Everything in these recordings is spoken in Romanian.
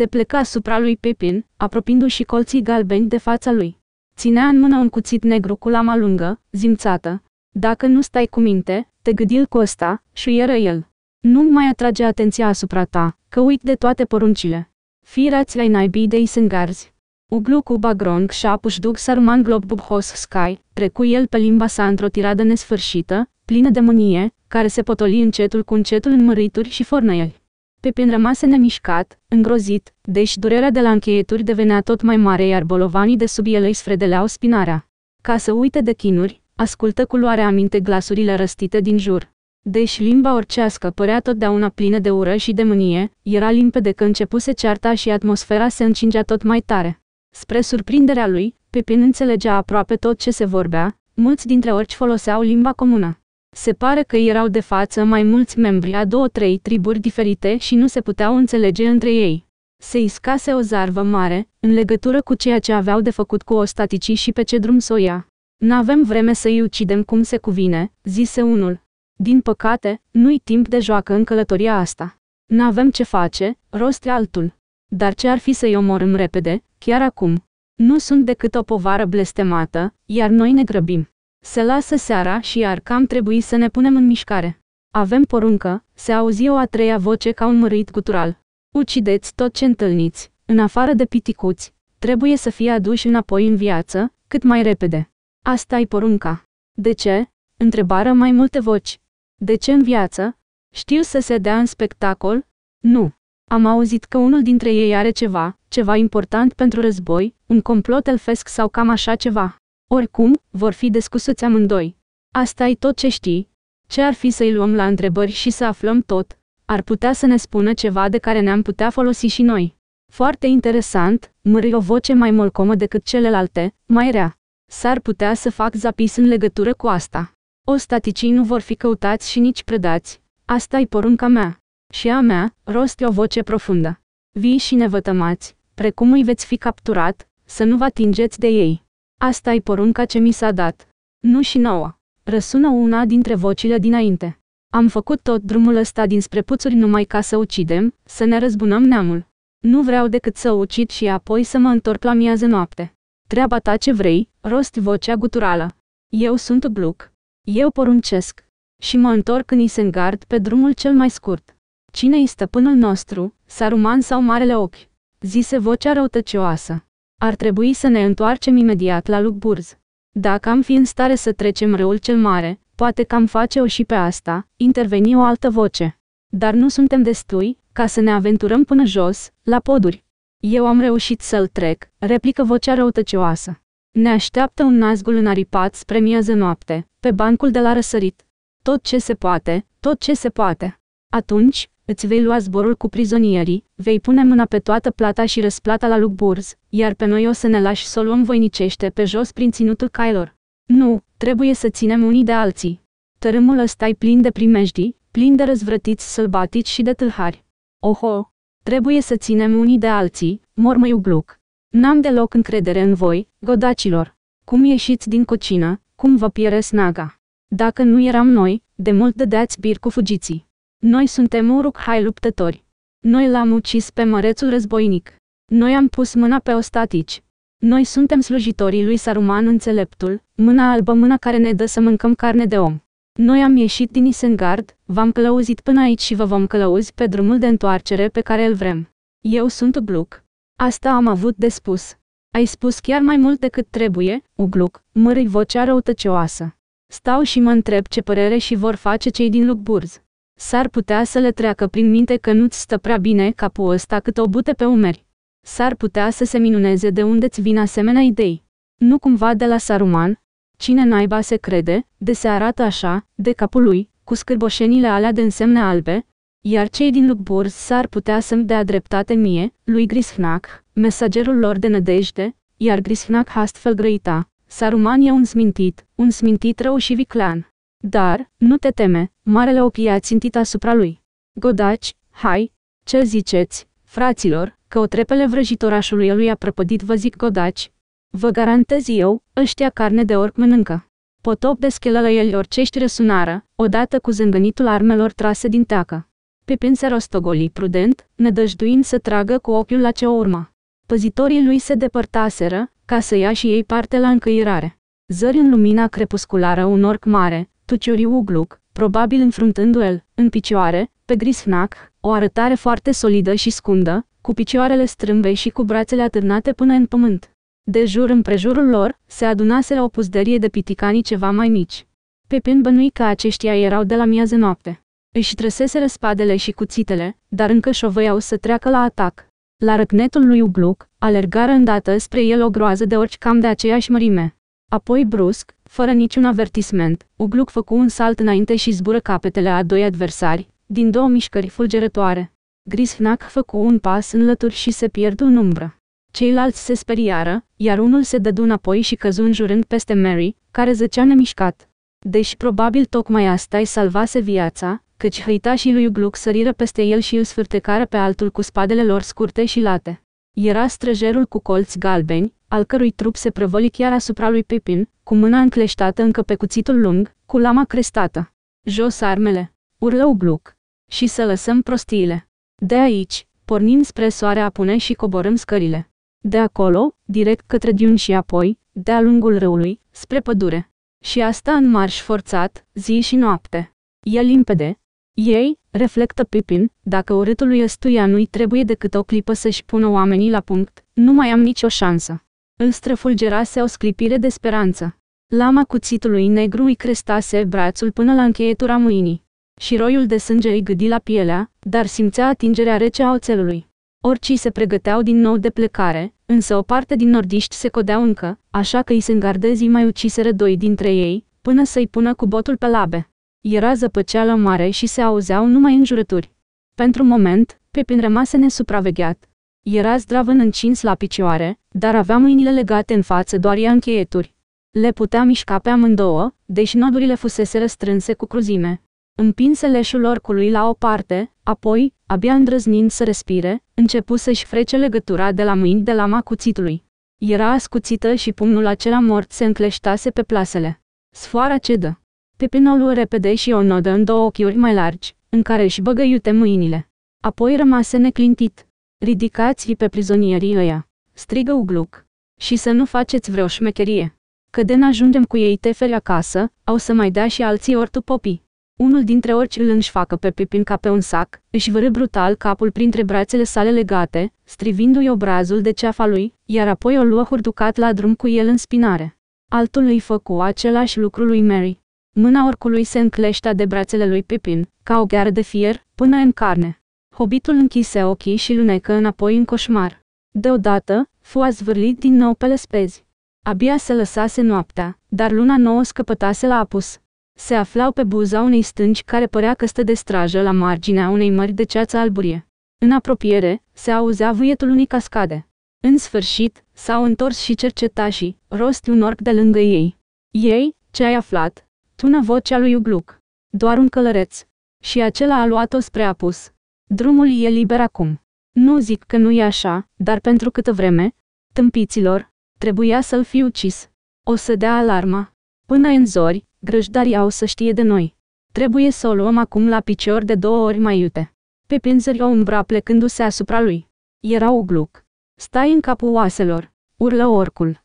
se pleca asupra lui Pepin, apropiindu-și colții galbeni de fața lui. Ținea în mână un cuțit negru cu lama lungă, zimțată. Dacă nu stai cu minte, te gâdil cu ăsta, șuieră el. Nu mai atrage atenția asupra ta, că uit de toate poruncile. Firați la naibii de isengarzi. Uglu cu bagrong și apuși duc sarman glob bubhos sky, trecu el pe limba sa într-o tiradă nesfârșită, plină de mânie, care se potoli încetul cu încetul în mărituri și fornăieli. Pepin rămase nemișcat, îngrozit, deși durerea de la încheieturi devenea tot mai mare iar bolovanii de sub el îi sfredeleau spinarea. Ca să uite de chinuri, ascultă cu luare aminte glasurile răstite din jur. Deși limba orcească părea totdeauna plină de ură și de mânie, era limpede că începuse cearta și atmosfera se încingea tot mai tare. Spre surprinderea lui, Pepin înțelegea aproape tot ce se vorbea, mulți dintre orci foloseau limba comună. Se pare că erau de față mai mulți membri a două-trei triburi diferite și nu se puteau înțelege între ei. Se iscase o zarvă mare, în legătură cu ceea ce aveau de făcut cu ostaticii și pe ce drum soia. N-avem vreme să-i ucidem cum se cuvine, zise unul. Din păcate, nu-i timp de joacă în călătoria asta. N-avem ce face, roste altul. Dar ce ar fi să-i omorâm repede, chiar acum? Nu sunt decât o povară blestemată, iar noi ne grăbim. Se lasă seara și ar cam trebui să ne punem în mișcare. Avem poruncă, se auzi o a treia voce ca un mărit gutural. Ucideți tot ce întâlniți, în afară de piticuți, trebuie să fie aduși înapoi în viață, cât mai repede. Asta e porunca. De ce? Întrebară mai multe voci. De ce în viață? Știu să se dea în spectacol? Nu. Am auzit că unul dintre ei are ceva, ceva important pentru război, un complot elfesc sau cam așa ceva. Oricum, vor fi descusuți amândoi. Asta e tot ce știi. Ce ar fi să-i luăm la întrebări și să aflăm tot? Ar putea să ne spună ceva de care ne-am putea folosi și noi. Foarte interesant, mări o voce mai molcomă decât celelalte, mai rea. S-ar putea să fac zapis în legătură cu asta. Ostaticii nu vor fi căutați și nici predați. Asta e porunca mea. Și a mea, rosti o voce profundă. Vii și nevătămați, precum îi veți fi capturat, să nu vă atingeți de ei asta e porunca ce mi s-a dat. Nu și nouă. Răsună una dintre vocile dinainte. Am făcut tot drumul ăsta dinspre puțuri numai ca să ucidem, să ne răzbunăm neamul. Nu vreau decât să ucid și apoi să mă întorc la miază noapte. Treaba ta ce vrei, rost vocea guturală. Eu sunt gluc. Eu poruncesc. Și mă întorc în Isengard pe drumul cel mai scurt. Cine-i stăpânul nostru, Saruman sau Marele Ochi? Zise vocea răutăcioasă. Ar trebui să ne întoarcem imediat la Burz. Dacă am fi în stare să trecem râul cel mare, poate că am face-o și pe asta, interveni o altă voce. Dar nu suntem destui, ca să ne aventurăm până jos, la poduri. Eu am reușit să-l trec, replică vocea răutăcioasă. Ne așteaptă un nazgul aripat spre miază noapte, pe bancul de la răsărit. Tot ce se poate, tot ce se poate. Atunci, Îți vei lua zborul cu prizonierii, vei pune mâna pe toată plata și răsplata la Lucburz, iar pe noi o să ne lași să luăm voinicește pe jos prin ținutul cailor. Nu, trebuie să ținem unii de alții. Tărâmul ăsta e plin de primejdii, plin de răzvrătiți sălbatici și de tâlhari. Oho! Trebuie să ținem unii de alții, mormăiu gluc. N-am deloc încredere în voi, godacilor. Cum ieșiți din cocină, cum vă pieresc snaga. Dacă nu eram noi, de mult dădeați bir cu fugiții. Noi suntem Uruk-hai luptători. Noi l-am ucis pe mărețul războinic. Noi am pus mâna pe ostatici. Noi suntem slujitorii lui Saruman înțeleptul, mâna albă, mâna care ne dă să mâncăm carne de om. Noi am ieșit din Isengard, v-am călăuzit până aici și vă vom călăuzi pe drumul de întoarcere pe care îl vrem. Eu sunt Ugluc. Asta am avut de spus. Ai spus chiar mai mult decât trebuie, Ugluc, mărâi vocea răutăcioasă. Stau și mă întreb ce părere și vor face cei din Lucburz. S-ar putea să le treacă prin minte că nu-ți stă prea bine capul ăsta cât o bute pe umeri. S-ar putea să se minuneze de unde-ți vin asemenea idei. Nu cumva de la Saruman, cine naiba se crede, de se arată așa, de capul lui, cu scârboșenile alea de însemne albe, iar cei din Lucburz s-ar putea să-mi dea dreptate mie, lui Grisfnac, mesagerul lor de nădejde, iar Grisfnac astfel grăita. Saruman e un smintit, un smintit rău și viclean. Dar, nu te teme, marele ochii a țintit asupra lui. Godaci, hai, ce ziceți, fraților, că o trepele vrăjitorașului lui a prăpădit vă zic godaci? Vă garantez eu, ăștia carne de orc mănâncă. Potop de el orcești răsunară, odată cu zângănitul armelor trase din teacă. Pepin se rostogoli prudent, nedăjduind să tragă cu ochiul la ce urma. Păzitorii lui se depărtaseră, ca să ia și ei parte la încăierare. Zări în lumina crepusculară un orc mare, Ugluc, probabil înfruntându-l, în picioare, pe Grisfnac, o arătare foarte solidă și scundă, cu picioarele strâmbe și cu brațele atârnate până în pământ. De jur împrejurul lor, se adunaseră o puzderie de piticanii ceva mai mici. Pepin bănui că aceștia erau de la miază noapte. Își trăseseră spadele și cuțitele, dar încă șovăiau să treacă la atac. La răcnetul lui Ugluc, alergară îndată spre el o groază de orci cam de aceeași mărime. Apoi brusc, fără niciun avertisment, Ugluc făcu un salt înainte și zbură capetele a doi adversari, din două mișcări fulgerătoare. Grishnak făcu un pas în lături și se pierdu în umbră. Ceilalți se speriară, iar unul se dădu înapoi și căzu înjurând peste Mary, care zăcea nemișcat. Deși probabil tocmai asta îi salvase viața, căci și lui Ugluc săriră peste el și îl sfârtecară pe altul cu spadele lor scurte și late. Era străjerul cu colți galbeni, al cărui trup se prăvăli chiar asupra lui Pepin, cu mâna încleștată încă pe cuțitul lung, cu lama crestată. Jos armele! Urlă Ugluc! Și să lăsăm prostiile! De aici, pornim spre soare apune și coborâm scările. De acolo, direct către diun și apoi, de-a lungul râului, spre pădure. Și asta în marș forțat, zi și noapte. E limpede. Ei, reflectă Pipin, dacă urâtul lui ăstuia nu-i trebuie decât o clipă să-și pună oamenii la punct, nu mai am nicio șansă. Îl străfulgerase o sclipire de speranță. Lama cuțitului negru îi crestase brațul până la încheietura mâinii. Și roiul de sânge îi gâdi la pielea, dar simțea atingerea rece a oțelului. Orcii se pregăteau din nou de plecare, însă o parte din nordiști se codeau încă, așa că îi se îngardezi mai ucisere doi dintre ei, până să-i pună cu botul pe labe. Era zăpăceală mare și se auzeau numai jurături. Pentru moment, Pepin rămase nesupravegheat, era în încins la picioare, dar avea mâinile legate în față doar ea încheieturi. Le putea mișca pe amândouă, deși nodurile fusese strânse cu cruzime. Împinse leșul orcului la o parte, apoi, abia îndrăznind să respire, începu să-și frece legătura de la mâini de lama cuțitului. Era ascuțită și pumnul acela mort se încleștase pe plasele. Sfoara cedă. Pepinolul repede și o nodă în două ochiuri mai largi, în care își băgă iute mâinile. Apoi rămase neclintit. Ridicați-i pe prizonierii ăia, strigă Ugluc. Și să nu faceți vreo șmecherie. Că de ajungem cu ei teferi acasă, au să mai dea și alții ortu tu popii. Unul dintre orci îl înșfacă pe Pipin ca pe un sac, își vârâ brutal capul printre brațele sale legate, strivindu-i obrazul de ceafa lui, iar apoi o luă hurducat la drum cu el în spinare. Altul îi făcu același lucru lui Mary. Mâna orcului se încleștea de brațele lui Pipin, ca o gheară de fier, până în carne. Hobitul închise ochii și lunecă înapoi în coșmar. Deodată, fu zvârlit din nou pe lespezi. Abia se lăsase noaptea, dar luna nouă scăpătase la apus. Se aflau pe buza unei stânci care părea că stă de strajă la marginea unei mări de ceață alburie. În apropiere, se auzea vuietul unei cascade. În sfârșit, s-au întors și cercetașii, rosti un orc de lângă ei. Ei, ce ai aflat? Tună vocea lui Ugluc. Doar un călăreț. Și acela a luat-o spre apus. Drumul e liber acum. Nu zic că nu e așa, dar pentru câtă vreme, tâmpiților, trebuia să-l fi ucis. O să dea alarma. Până în zori, grăjdarii au să știe de noi. Trebuie să o luăm acum la picior de două ori mai iute. Pe pinzări o umbra plecându-se asupra lui. Era o gluc. Stai în capul oaselor, urlă orcul.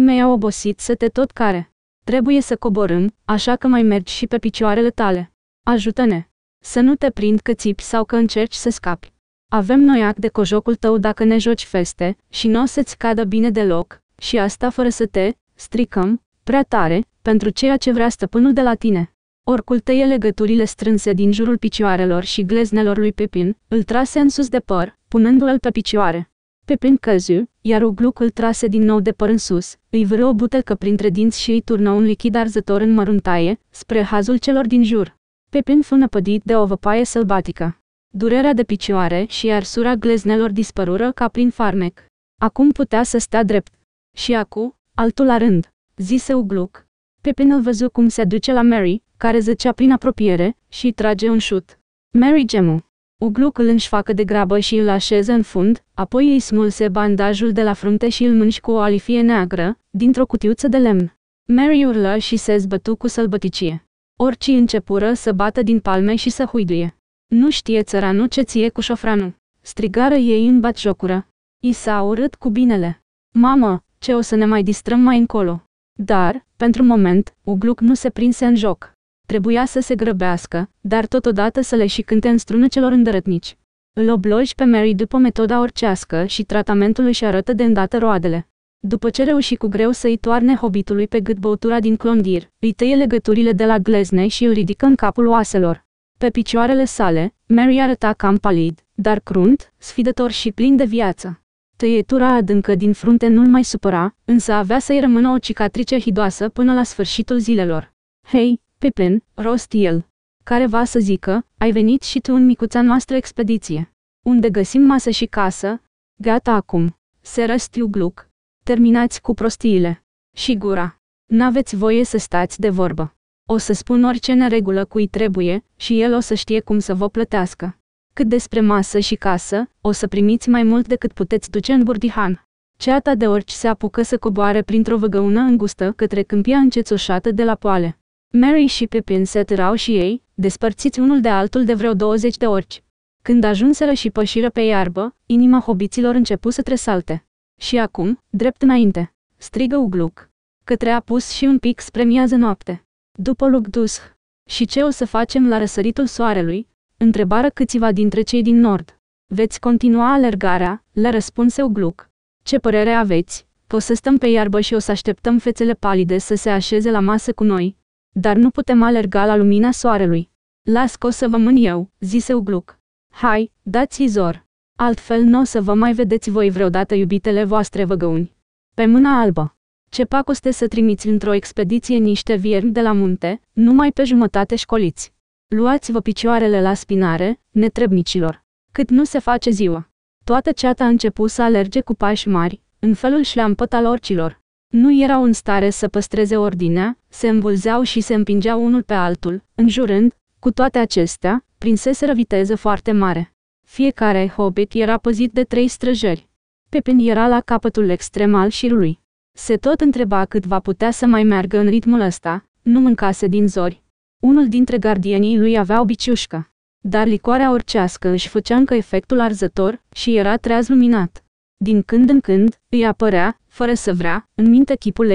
mei au obosit să te tot care. Trebuie să coborâm, așa că mai mergi și pe picioarele tale. Ajută-ne! Să nu te prind că țipi sau că încerci să scapi. Avem noi act de cojocul tău dacă ne joci feste și nu o să-ți cadă bine deloc, și asta fără să te stricăm prea tare pentru ceea ce vrea stăpânul de la tine. Orcul tăie legăturile strânse din jurul picioarelor și gleznelor lui Pepin, îl trase în sus de păr, punându-l pe picioare. Pepin căziu, iar uglucul trase din nou de păr în sus, îi vâră o butelcă printre dinți și îi turnă un lichid arzător în măruntaie, spre hazul celor din jur. Pepin fu năpădit de o văpaie sălbatică. Durerea de picioare și arsura gleznelor dispărură ca prin farmec. Acum putea să stea drept. Și acu, altul la rând, zise Ugluc. Pepin îl văzu cum se duce la Mary, care zăcea prin apropiere, și trage un șut. Mary gemu. Ugluc îl înșfacă de grabă și îl așeză în fund, apoi îi smulse bandajul de la frunte și îl mânci cu o alifie neagră, dintr-o cutiuță de lemn. Mary urlă și se zbătu cu sălbăticie orice începură să bată din palme și să huiduie. Nu știe țăranul ce ție cu șofranul. Strigară ei în jocură. I s-a urât cu binele. Mamă, ce o să ne mai distrăm mai încolo. Dar, pentru moment, Ugluc nu se prinse în joc. Trebuia să se grăbească, dar totodată să le și cânte în strună celor îndărătnici. Îl obloși pe Mary după metoda orcească și tratamentul își arătă de îndată roadele. După ce reuși cu greu să-i toarne hobitului pe gât băutura din clondir, îi tăie legăturile de la glezne și îl ridică în capul oaselor. Pe picioarele sale, Mary arăta cam palid, dar crunt, sfidător și plin de viață. Tăietura adâncă din frunte nu-l mai supăra, însă avea să-i rămână o cicatrice hidoasă până la sfârșitul zilelor. Hei, Pippin, rost el. Care va să zică, ai venit și tu în micuța noastră expediție. Unde găsim masă și casă? Gata acum. Se răstiu gluc, Terminați cu prostiile. Și gura. N-aveți voie să stați de vorbă. O să spun orice neregulă cui trebuie și el o să știe cum să vă plătească. Cât despre masă și casă, o să primiți mai mult decât puteți duce în burdihan. Ceata de orci se apucă să coboare printr-o văgăună îngustă către câmpia încețoșată de la poale. Mary și Pippin se atârau și ei, despărțiți unul de altul de vreo 20 de orci. Când ajunseră și pășiră pe iarbă, inima hobiților începu să tresalte. Și acum, drept înainte, strigă Ugluc. Către apus și un pic spre miază noapte. După Lugdush. Și ce o să facem la răsăritul soarelui? Întrebară câțiva dintre cei din nord. Veți continua alergarea, le răspunse Ugluc. Ce părere aveți? Că o să stăm pe iarbă și o să așteptăm fețele palide să se așeze la masă cu noi. Dar nu putem alerga la lumina soarelui. Las că o să vă mân eu, zise Ugluc. Hai, dați izor. Altfel nu o să vă mai vedeți voi vreodată iubitele voastre văgăuni. Pe mâna albă. Ce pacoste să trimiți într-o expediție niște viermi de la munte, numai pe jumătate școliți. Luați-vă picioarele la spinare, netrebnicilor. Cât nu se face ziua. Toată ceata a început să alerge cu pași mari, în felul șleampăt al orcilor. Nu erau în stare să păstreze ordinea, se învulzeau și se împingeau unul pe altul, înjurând, cu toate acestea, prinseseră viteză foarte mare. Fiecare hobbit era păzit de trei străjări. Pepin era la capătul extrem al șirului. Se tot întreba cât va putea să mai meargă în ritmul ăsta, nu mâncase din zori. Unul dintre gardienii lui avea o biciușcă. Dar licoarea orcească își făcea încă efectul arzător și era treaz luminat. Din când în când, îi apărea, fără să vrea, în minte chipul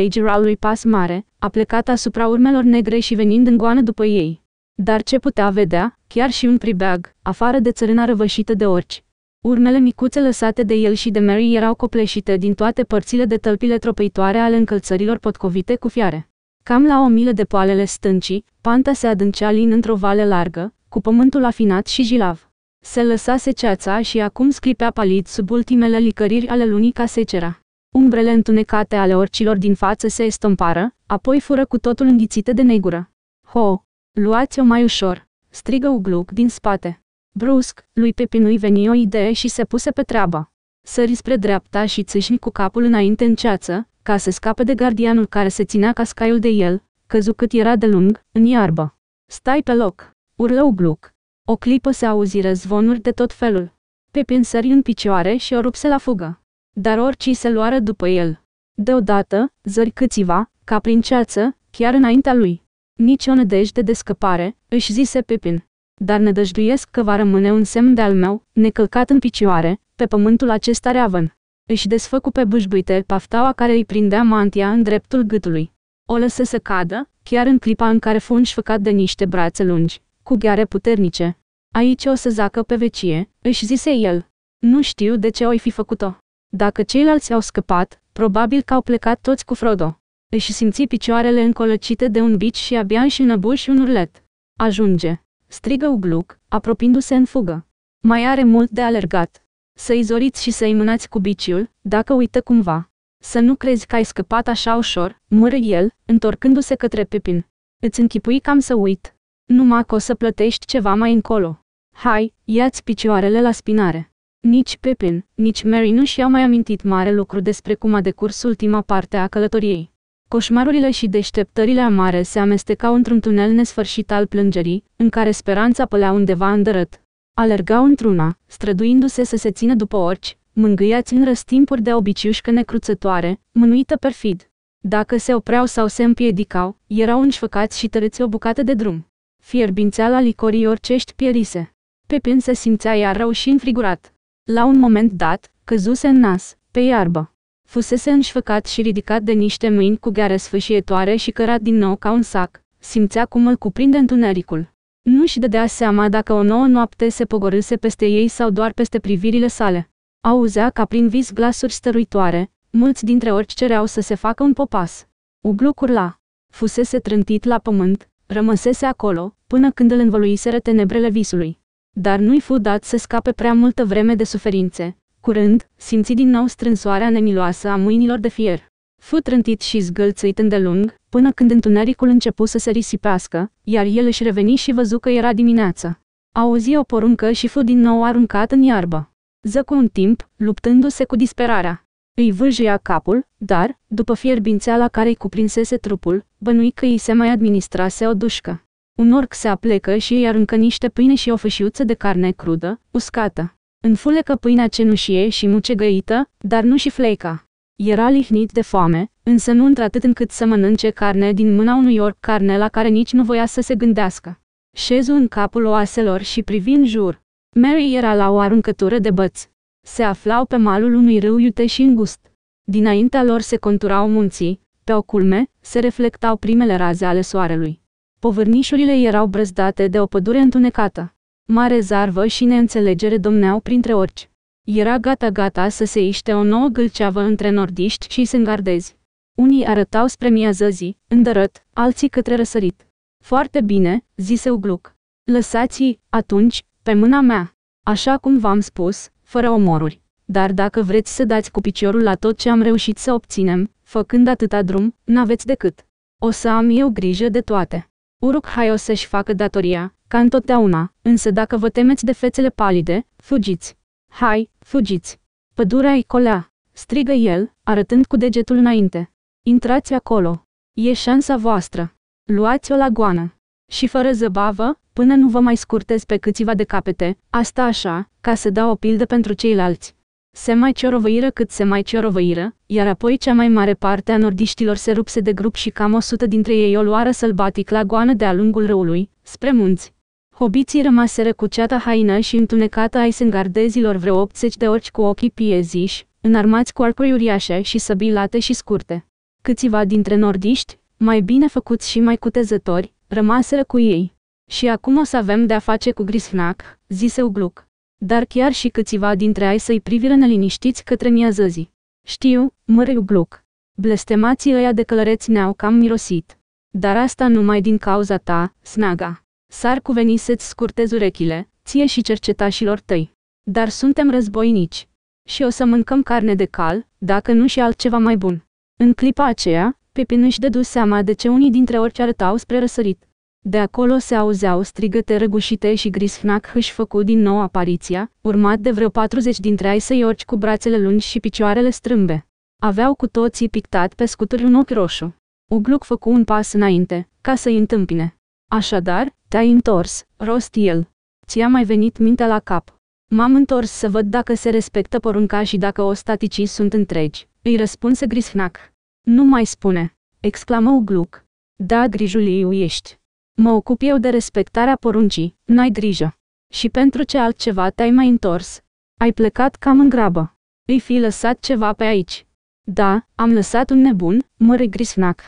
lui pas mare, a plecat asupra urmelor negre și venind în goană după ei. Dar ce putea vedea, chiar și un pribeag, afară de țărâna răvășită de orci. Urmele micuțe lăsate de el și de Mary erau copleșite din toate părțile de tălpile tropeitoare ale încălțărilor potcovite cu fiare. Cam la o milă de poalele stâncii, panta se adâncea lin într-o vale largă, cu pământul afinat și jilav. Se lăsase ceața și acum sclipea palid sub ultimele licăriri ale lunii ca secera. Umbrele întunecate ale orcilor din față se estompară, apoi fură cu totul înghițite de negură. Ho! Luați-o mai ușor, strigă Ugluk din spate. Brusc, lui Pepin îi veni o idee și se puse pe treabă. Sări spre dreapta și țâșni cu capul înainte în ceață, ca să scape de gardianul care se ținea cascaiul de el, căzu cât era de lung, în iarbă. Stai pe loc, urlă Ugluk. O clipă se auziră zvonuri de tot felul. Pepin sări în picioare și o rupse la fugă. Dar oricii se luară după el. Deodată, zări câțiva, ca prin ceață, chiar înaintea lui. Nici o nădejde de scăpare, își zise Pepin. Dar nădăjduiesc că va rămâne un semn de-al meu, necălcat în picioare, pe pământul acesta reavăn. Își desfăcu pe bâșbuite paftaua care îi prindea mantia în dreptul gâtului. O lăsă să cadă, chiar în clipa în care fu înșfăcat de niște brațe lungi, cu gheare puternice. Aici o să zacă pe vecie, își zise el. Nu știu de ce o fi făcut-o. Dacă ceilalți au scăpat, probabil că au plecat toți cu Frodo. Își simți picioarele încolăcite de un bici și abia își înăbuși un urlet. Ajunge! Strigă Ugluc, apropiindu-se în fugă. Mai are mult de alergat. să izoriți și să-i mânați cu biciul, dacă uită cumva. Să nu crezi că ai scăpat așa ușor, mură el, întorcându-se către Pepin. Îți închipui cam să uit. Numai că o să plătești ceva mai încolo. Hai, ia-ți picioarele la spinare. Nici Pepin, nici Mary nu și-au mai amintit mare lucru despre cum a decurs ultima parte a călătoriei. Coșmarurile și deșteptările amare se amestecau într-un tunel nesfârșit al plângerii, în care speranța pălea undeva dărât. Alergau într-una, străduindu-se să se țină după orci, mângâiați în răstimpuri de obiciușcă necruțătoare, mânuită perfid. Dacă se opreau sau se împiedicau, erau înșfăcați și tărâți o bucată de drum. Fierbințeala licorii orcești pierise. Pepin se simțea iar rău și înfrigurat. La un moment dat, căzuse în nas, pe iarbă. Fusese înșfăcat și ridicat de niște mâini cu gheare sfâșietoare și cărat din nou ca un sac. Simțea cum îl cuprinde întunericul. Nu-și dădea seama dacă o nouă noapte se pogorâse peste ei sau doar peste privirile sale. Auzea ca prin vis glasuri stăruitoare, mulți dintre orice cereau să se facă un popas. Uglu curla. Fusese trântit la pământ, rămăsese acolo, până când îl învăluiseră tenebrele visului. Dar nu-i fu dat să scape prea multă vreme de suferințe, Curând, simți din nou strânsoarea nemiloasă a mâinilor de fier. Fu trântit și zgâlțuit îndelung, până când întunericul începu să se risipească, iar el își reveni și văzu că era dimineață. Auzi o poruncă și fu din nou aruncat în iarbă. Zăcu un timp, luptându-se cu disperarea. Îi vâjâia capul, dar, după fierbințeala care îi cuprinsese trupul, bănui că îi se mai administrase o dușcă. Un orc se aplecă și îi aruncă niște pâine și o fâșiuță de carne crudă, uscată. Înfulecă pâinea cenușie și mucegăită, dar nu și fleica. Era lihnit de foame, însă nu într-atât încât să mănânce carne din mâna unui orc carne la care nici nu voia să se gândească. Șezu în capul oaselor și privi în jur. Mary era la o aruncătură de băți. Se aflau pe malul unui râu iute și îngust. Dinaintea lor se conturau munții, pe o culme, se reflectau primele raze ale soarelui. Povârnișurile erau brăzdate de o pădure întunecată. Mare zarvă și neînțelegere domneau printre orci. Era gata-gata să se iște o nouă gâlceavă între nordiști și sângardezi. Unii arătau spre zi, îndărât, alții către răsărit. Foarte bine, zise Ugluc. Lăsați-i, atunci, pe mâna mea. Așa cum v-am spus, fără omoruri. Dar dacă vreți să dați cu piciorul la tot ce am reușit să obținem, făcând atâta drum, n-aveți decât. O să am eu grijă de toate. Uruk o să-și facă datoria, ca întotdeauna, însă dacă vă temeți de fețele palide, fugiți! Hai, fugiți! Pădurea îi colea, strigă el, arătând cu degetul înainte. Intrați acolo! E șansa voastră! Luați-o la goană! Și fără zăbavă, până nu vă mai scurtez pe câțiva de capete, asta așa, ca să dau o pildă pentru ceilalți. Se mai ciorovăiră cât se mai ciorovăiră, iar apoi cea mai mare parte a nordiștilor se rupse de grup și cam o sută dintre ei o luară sălbatic la goană de-a lungul râului, spre munți. Hobiții rămaseră cu ceata haină și întunecată ai sângardezilor vreo 80 de orci cu ochii pieziși, înarmați cu arcuri uriașe și săbii late și scurte. Câțiva dintre nordiști, mai bine făcuți și mai cutezători, rămaseră cu ei. Și acum o să avem de-a face cu Grisfnac, zise Ugluc. Dar chiar și câțiva dintre ai să-i priviră neliniștiți către miază zi. Știu, mărei Ugluc. Blestemații ăia de călăreți ne-au cam mirosit. Dar asta numai din cauza ta, Snaga. S-ar cuveni să-ți scurtez urechile, ție și cercetașilor tăi. Dar suntem războinici. Și o să mâncăm carne de cal, dacă nu și altceva mai bun. În clipa aceea, Pepin își dădu seama de ce unii dintre orice arătau spre răsărit. De acolo se auzeau strigăte răgușite și Grisfnac își făcu din nou apariția, urmat de vreo 40 dintre ai săi orci cu brațele lungi și picioarele strâmbe. Aveau cu toții pictat pe scuturi un ochi roșu. Ugluc făcu un pas înainte, ca să-i întâmpine. Așadar, te-ai întors, rost el. Ți-a mai venit mintea la cap. M-am întors să văd dacă se respectă porunca și dacă ostaticii sunt întregi, îi răspunse Grisfnac. Nu mai spune, exclamă Ugluc. Da, grijuliu ești. Mă ocup eu de respectarea poruncii, n-ai grijă. Și pentru ce altceva te-ai mai întors? Ai plecat cam în grabă. Îi fi lăsat ceva pe aici. Da, am lăsat un nebun, mări Grisfnac.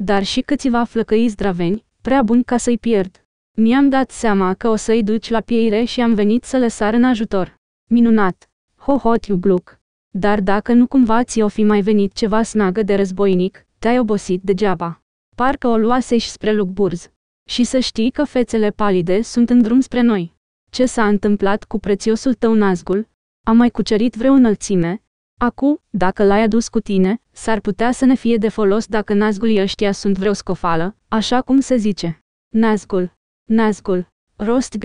Dar și câțiva flăcăi zdraveni, prea bun ca să-i pierd. Mi-am dat seama că o să-i duci la pieire și am venit să le sar în ajutor. Minunat! Ho, ho iubluc! Dar dacă nu cumva ți-o fi mai venit ceva snagă de războinic, te-ai obosit degeaba. Parcă o luase și spre Lugburz. Și să știi că fețele palide sunt în drum spre noi. Ce s-a întâmplat cu prețiosul tău nazgul? A mai cucerit vreo înălțime? Acu, dacă l-ai adus cu tine, s-ar putea să ne fie de folos dacă nazgulii ăștia sunt vreo scofală, așa cum se zice. Nazgul. Nazgul. Rost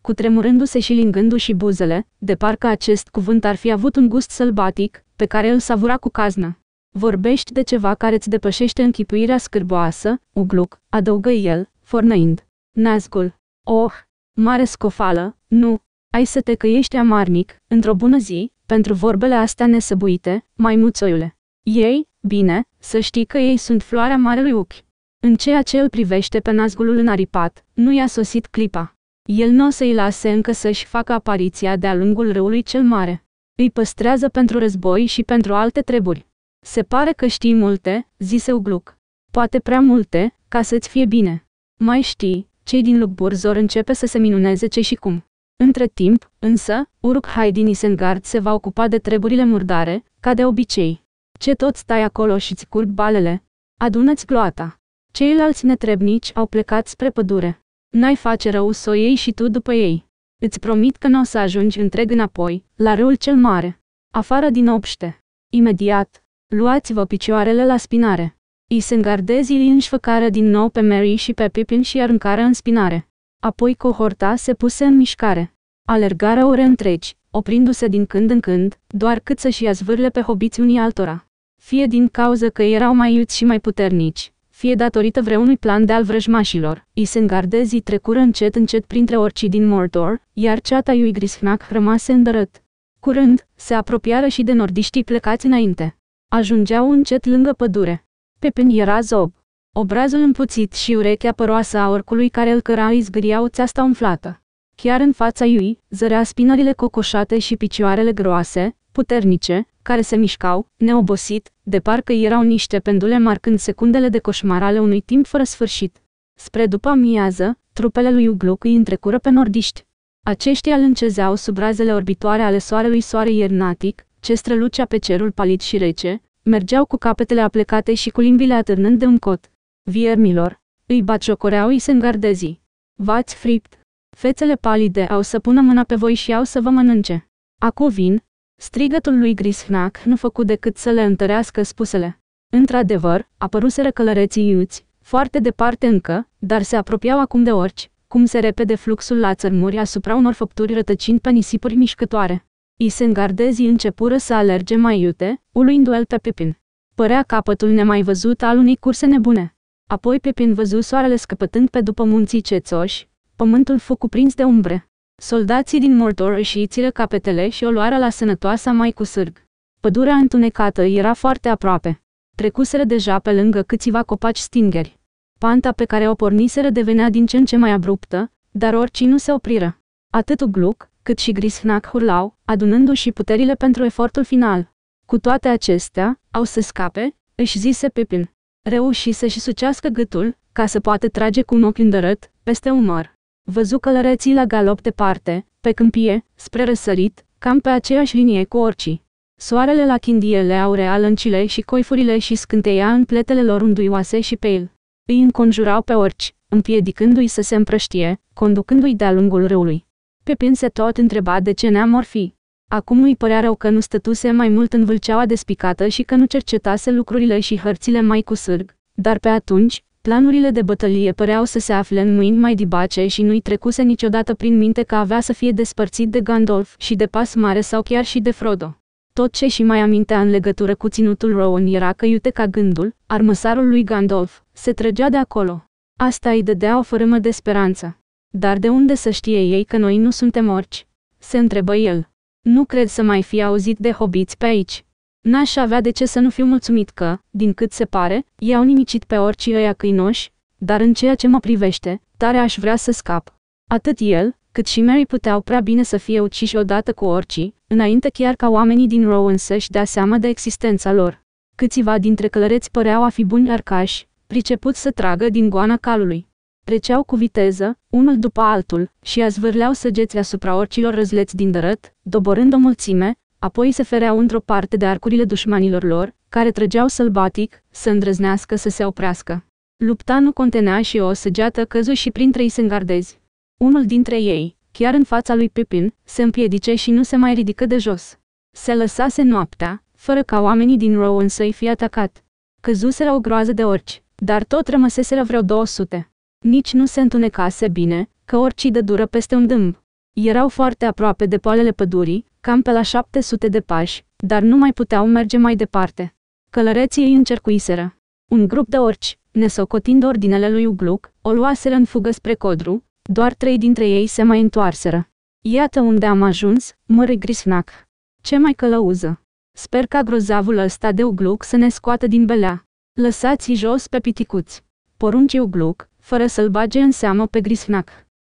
cu tremurându se și lingându-și buzele, de parcă acest cuvânt ar fi avut un gust sălbatic, pe care îl savura cu caznă. Vorbești de ceva care îți depășește închipuirea scârboasă, ugluc, adăugă el, fornăind. Nazgul. Oh, mare scofală, nu, ai să te căiești amarnic, într-o bună zi, pentru vorbele astea nesăbuite, maimuțoiule. Ei, bine, să știi că ei sunt floarea marelui ochi. În ceea ce îl privește pe nazgulul înaripat, nu i-a sosit clipa. El nu o să-i lase încă să-și facă apariția de-a lungul râului cel mare. Îi păstrează pentru război și pentru alte treburi. Se pare că știi multe, zise Ugluc. Poate prea multe, ca să-ți fie bine. Mai știi, cei din Lugburzor începe să se minuneze ce și cum. Între timp, însă, Uruk-hai din Isengard se va ocupa de treburile murdare, ca de obicei. Ce tot stai acolo și ți curg balele? Adună-ți gloata. Ceilalți netrebnici au plecat spre pădure. N-ai face rău să o iei și tu după ei. Îți promit că nu o să ajungi întreg înapoi, la râul cel mare. Afară din obște. Imediat, luați-vă picioarele la spinare. Isengardezii îi înșfăcară din nou pe Mary și pe Pippin și aruncară în spinare. Apoi cohorta se puse în mișcare. Alergară ore întregi, oprindu-se din când în când, doar cât să-și ia zvârle pe hobiți unii altora. Fie din cauză că erau mai iuți și mai puternici, fie datorită vreunui plan de al vrăjmașilor, isengardezii trecură încet încet printre orcii din Mordor, iar ceata lui Grishnak rămase îndărât. Curând, se apropiară și de nordiștii plecați înainte. Ajungeau încet lângă pădure. Pepin era zob. Obrazul împuțit și urechea păroasă a orcului care îl căra îi zgâriau țeasta umflată. Chiar în fața lui, zărea spinările cocoșate și picioarele groase, puternice, care se mișcau, neobosit, de parcă erau niște pendule marcând secundele de coșmar ale unui timp fără sfârșit. Spre după amiază, trupele lui Ugluc îi întrecură pe nordiști. Aceștia îl încezeau sub razele orbitoare ale soarelui soare iernatic, ce strălucea pe cerul palid și rece, mergeau cu capetele aplecate și cu limbile atârnând de un cot. Viermilor, îi baciocoreau se îngardezi. V-ați fript. Fețele palide au să pună mâna pe voi și au să vă mănânce. Acu vin, strigătul lui Grisfnac nu făcu decât să le întărească spusele. Într-adevăr, apăruseră călăreții iuți, foarte departe încă, dar se apropiau acum de orci, cum se repede fluxul la țărmuri asupra unor făpturi rătăcind pe nisipuri mișcătoare. Isengardezii începură să alerge mai iute, uluindu-l pe Pepin. Părea capătul nemai văzut al unei curse nebune. Apoi Pepin văzu soarele scăpătând pe după munții cețoși, pământul fu cuprins de umbre. Soldații din mortor își ițiră capetele și o luară la sănătoasa mai cu sârg. Pădurea întunecată era foarte aproape. Trecuseră deja pe lângă câțiva copaci stingeri. Panta pe care o porniseră devenea din ce în ce mai abruptă, dar oricii nu se opriră. Atât ugluc, cât și Grishnac hurlau, adunându-și puterile pentru efortul final. Cu toate acestea, au să scape, își zise Pepin. Reuși să-și sucească gâtul, ca să poată trage cu un ochi îndărât, peste umăr. Văzu călăreții la galop departe, pe câmpie, spre răsărit, cam pe aceeași linie cu orcii. Soarele la chindiele aureal cile și coifurile și scânteia în pletele lor unduioase și pe el. Îi înconjurau pe orci, împiedicându-i să se împrăștie, conducându-i de-a lungul râului. Pepin se tot întreba de ce ne am fi. Acum îi părea rău că nu stătuse mai mult în vâlceaua despicată și că nu cercetase lucrurile și hărțile mai cu sârg, dar pe atunci, planurile de bătălie păreau să se afle în mâini mai dibace și nu-i trecuse niciodată prin minte că avea să fie despărțit de Gandalf și de pas mare sau chiar și de Frodo. Tot ce și mai amintea în legătură cu ținutul Rowan era că iute ca gândul, armăsarul lui Gandalf, se trăgea de acolo. Asta îi dădea o fărâmă de speranță. Dar de unde să știe ei că noi nu suntem orci? Se întrebă el. Nu cred să mai fi auzit de hobiți pe aici. N-aș avea de ce să nu fiu mulțumit că, din cât se pare, i-au nimicit pe orice ăia câinoși, dar în ceea ce mă privește, tare aș vrea să scap. Atât el, cât și Mary puteau prea bine să fie uciși odată cu orcii, înainte chiar ca oamenii din Rowan să-și dea seama de existența lor. Câțiva dintre călăreți păreau a fi buni arcași, pricepuți să tragă din goana calului. Treceau cu viteză, unul după altul, și azvârleau săgeți asupra orcilor răzleți din dărăt, doborând o mulțime, apoi se fereau într-o parte de arcurile dușmanilor lor, care trăgeau sălbatic, să îndrăznească să se oprească. Lupta nu contenea și o săgeată căzu și printre îngardezi. Unul dintre ei, chiar în fața lui Pepin, se împiedice și nu se mai ridică de jos. Se lăsase noaptea, fără ca oamenii din Rowan să-i fie atacat. Căzuseră o groază de orci, dar tot rămăseseră vreo 200. Nici nu se întunecase bine, că de dură peste un dâmb. Erau foarte aproape de poalele pădurii, cam pe la 700 de pași, dar nu mai puteau merge mai departe. Călăreții îi încercuiseră. Un grup de orci, nesocotind ordinele lui Ugluc, o luaseră în fugă spre Codru, doar trei dintre ei se mai întoarseră. Iată unde am ajuns, mări grisnac. Ce mai călăuză? Sper ca grozavul ăsta de Ugluc să ne scoată din belea. Lăsați-i jos pe piticuți. Porunci Ugluc, fără să-l bage în seamă pe Grisfnac.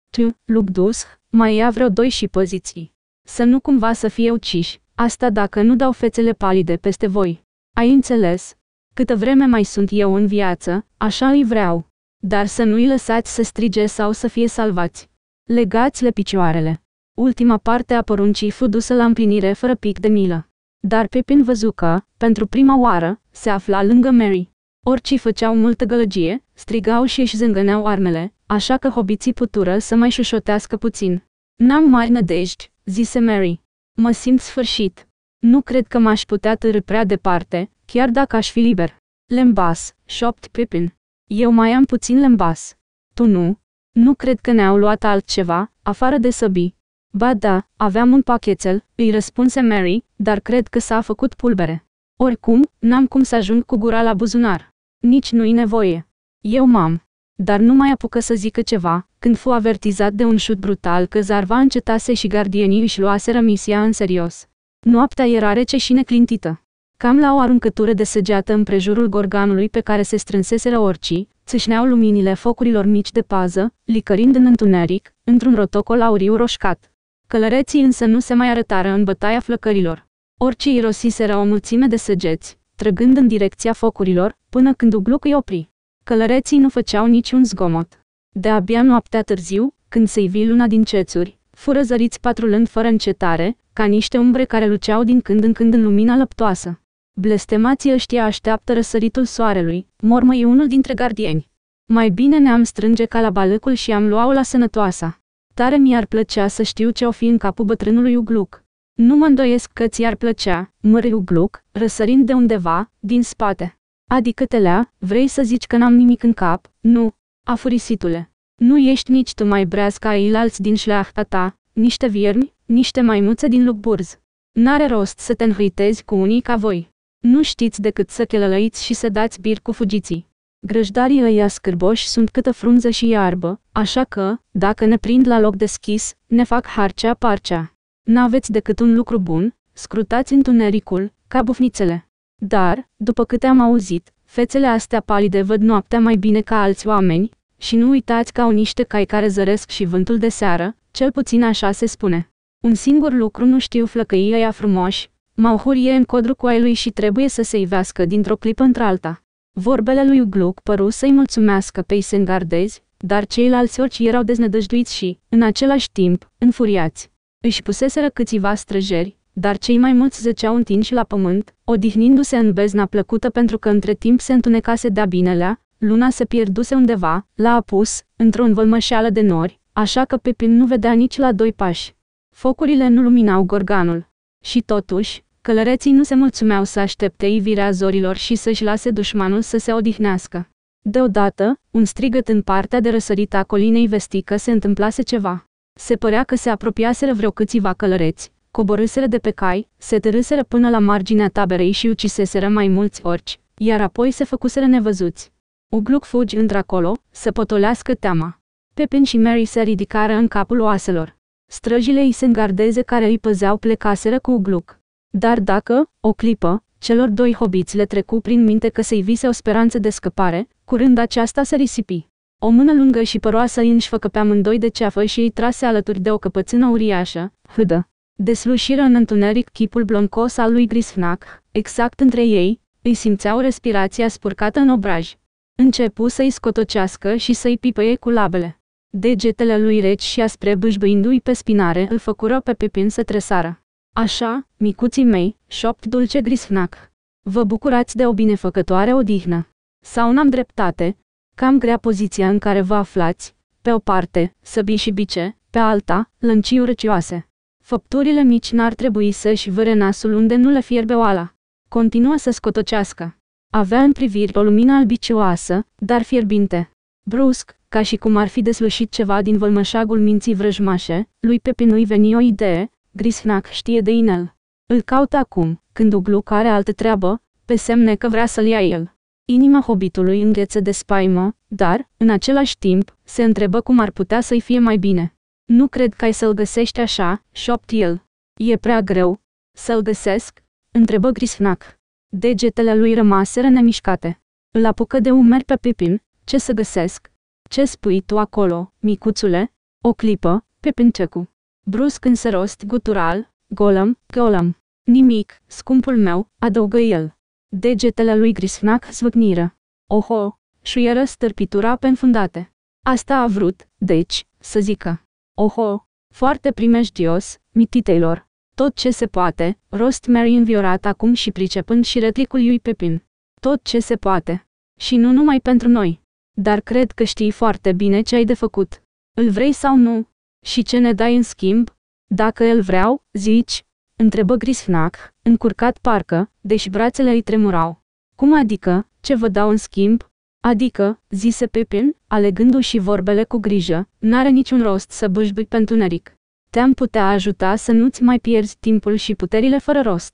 T. Lugdus, mai ia vreo doi și poziții. Să nu cumva să fie uciși, asta dacă nu dau fețele palide peste voi. Ai înțeles? Câtă vreme mai sunt eu în viață, așa îi vreau. Dar să nu-i lăsați să strige sau să fie salvați. Legați-le picioarele. Ultima parte a poruncii fu dusă la împlinire fără pic de milă. Dar Pepin văzu că, pentru prima oară, se afla lângă Mary. Oricii făceau multă gălăgie, strigau și își zângăneau armele, așa că hobiții putură să mai șușotească puțin. N-am mari nădejdi, zise Mary. Mă simt sfârșit. Nu cred că m-aș putea târâ prea departe, chiar dacă aș fi liber. Lembas, șopt Pippin. Eu mai am puțin lembas. Tu nu? Nu cred că ne-au luat altceva, afară de săbi. Ba da, aveam un pachetel, îi răspunse Mary, dar cred că s-a făcut pulbere. Oricum, n-am cum să ajung cu gura la buzunar. Nici nu-i nevoie. Eu m-am. Dar nu mai apucă să zică ceva, când fu avertizat de un șut brutal că zarva încetase și gardienii își luaseră misia în serios. Noaptea era rece și neclintită. Cam la o aruncătură de săgeată prejurul gorganului pe care se strânseseră orcii, țâșneau luminile focurilor mici de pază, licărind în întuneric, într-un rotocol auriu roșcat. Călăreții însă nu se mai arătară în bătaia flăcărilor. Orcii irosiseră o mulțime de săgeți, trăgând în direcția focurilor, până când Ugluc îi opri. Călăreții nu făceau niciun zgomot. De-abia noaptea târziu, când se ivi luna din cețuri, fură zăriți patrulând fără încetare, ca niște umbre care luceau din când în când în lumina lăptoasă. Blestemații ăștia așteaptă răsăritul soarelui, mormăi unul dintre gardieni. Mai bine ne-am strânge ca la balăcul și am luau la sănătoasa. Tare mi-ar plăcea să știu ce-o fi în capul bătrânului Ugluc. Nu mă îndoiesc că ți-ar plăcea, mări Ugluc, răsărind de undeva, din spate. Adică te lea, vrei să zici că n-am nimic în cap, nu, afurisitule. Nu ești nici tu mai breaz ca alți din șleachta ta, niște vierni, niște maimuțe din lucburz. N-are rost să te înhuitezi cu unii ca voi. Nu știți decât să chelălăiți și să dați bir cu fugiții. Grăjdarii ăia scârboși sunt câtă frunză și iarbă, așa că, dacă ne prind la loc deschis, ne fac harcea parcea. N-aveți decât un lucru bun, scrutați întunericul, ca bufnițele. Dar, după câte am auzit, fețele astea palide văd noaptea mai bine ca alți oameni, și nu uitați că au niște cai care zăresc și vântul de seară, cel puțin așa se spune. Un singur lucru nu știu flăcăii ăia frumoși, Mauhur e în codru cu ai lui și trebuie să se ivească dintr-o clipă într-alta. Vorbele lui Gluck păru să-i mulțumească pe isengardezi, dar ceilalți orci erau deznădăjduiți și, în același timp, înfuriați. Își puseseră câțiva străjeri, dar cei mai mulți zăceau întinși la pământ, odihnindu-se în bezna plăcută pentru că între timp se întunecase de binelea, luna se pierduse undeva, la apus, într-o învălmășeală de nori, așa că Pepin nu vedea nici la doi pași. Focurile nu luminau gorganul. Și totuși, călăreții nu se mulțumeau să aștepte ivirea zorilor și să-și lase dușmanul să se odihnească. Deodată, un strigăt în partea de răsărit a colinei vestică se întâmplase ceva. Se părea că se apropiaseră vreo câțiva călăreți, coborâsele de pe cai, se târâsele până la marginea taberei și uciseseră mai mulți orci, iar apoi se făcuseră nevăzuți. Ugluc fugi într-acolo, să potolească teama. Pepin și Mary se ridicară în capul oaselor. Străjile îi îngardeze care îi păzeau plecaseră cu Ugluc. Dar dacă, o clipă, celor doi hobiți le trecu prin minte că se-i vise o speranță de scăpare, curând aceasta se risipi. O mână lungă și păroasă îi înșfăcă pe amândoi de ceafă și îi trase alături de o căpățână uriașă, hâdă deslușiră în întuneric chipul bloncos al lui Grisfnac, exact între ei, îi simțeau respirația spurcată în obraj. Începu să-i scotocească și să-i pipăie cu labele. Degetele lui reci și aspre bâșbâindu-i pe spinare îl făcură pe Pepin să tresară. Așa, micuții mei, șopt dulce Grisfnac. Vă bucurați de o binefăcătoare odihnă. Sau n-am dreptate? Cam grea poziția în care vă aflați, pe o parte, săbii și bice, pe alta, lăncii urcioase. Făpturile mici n-ar trebui să-și vâre nasul unde nu le fierbe oala. Continua să scotocească. Avea în priviri o lumină albicioasă, dar fierbinte. Brusc, ca și cum ar fi deslușit ceva din vălmășagul minții vrăjmașe, lui Pepin îi veni o idee, Grisnac știe de inel. Îl caută acum, când Ugluc are altă treabă, pe semne că vrea să-l ia el. Inima hobitului îngheță de spaimă, dar, în același timp, se întrebă cum ar putea să-i fie mai bine. Nu cred că ai să-l găsești așa, șopt el. E prea greu. Să-l găsesc? întrebă Grisfnac. Degetele lui rămaseră nemișcate. Îl apucă de umeri pe Pipin. Ce să găsesc? Ce spui tu acolo, micuțule? O clipă, Pipin cecu. Brusc însă rost gutural, golăm, golăm. Nimic, scumpul meu, adăugă el. Degetele lui Grisfnac zvâcniră. Oho, șuieră stârpitura pe înfundate. Asta a vrut, deci, să zică. Oho! Foarte primejdios, mititeilor! Tot ce se poate, rost Mary înviorat acum și pricepând și retlicul lui Pepin. Tot ce se poate. Și nu numai pentru noi. Dar cred că știi foarte bine ce ai de făcut. Îl vrei sau nu? Și ce ne dai în schimb? Dacă îl vreau, zici, întrebă Grisfnac, încurcat parcă, deși brațele îi tremurau. Cum adică, ce vă dau în schimb? Adică, zise Pepin, alegându-și vorbele cu grijă, n-are niciun rost să bâșbui pentru neric. Te-am putea ajuta să nu-ți mai pierzi timpul și puterile fără rost.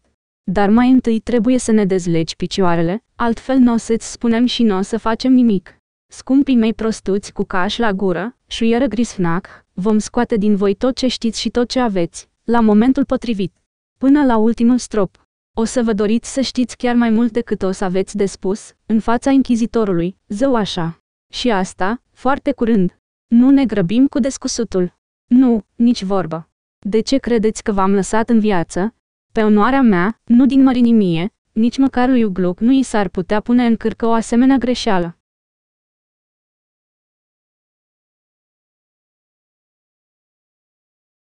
Dar mai întâi trebuie să ne dezlegi picioarele, altfel n o să-ți spunem și n o să facem nimic. Scumpii mei prostuți cu caș la gură, șuieră grisfnac, vom scoate din voi tot ce știți și tot ce aveți, la momentul potrivit. Până la ultimul strop. O să vă doriți să știți chiar mai mult decât o să aveți de spus, în fața închizitorului, zău așa. Și asta, foarte curând. Nu ne grăbim cu descusutul. Nu, nici vorbă. De ce credeți că v-am lăsat în viață? Pe onoarea mea, nu din mărinimie, nici măcar lui Ugluc nu i s-ar putea pune în cârcă o asemenea greșeală.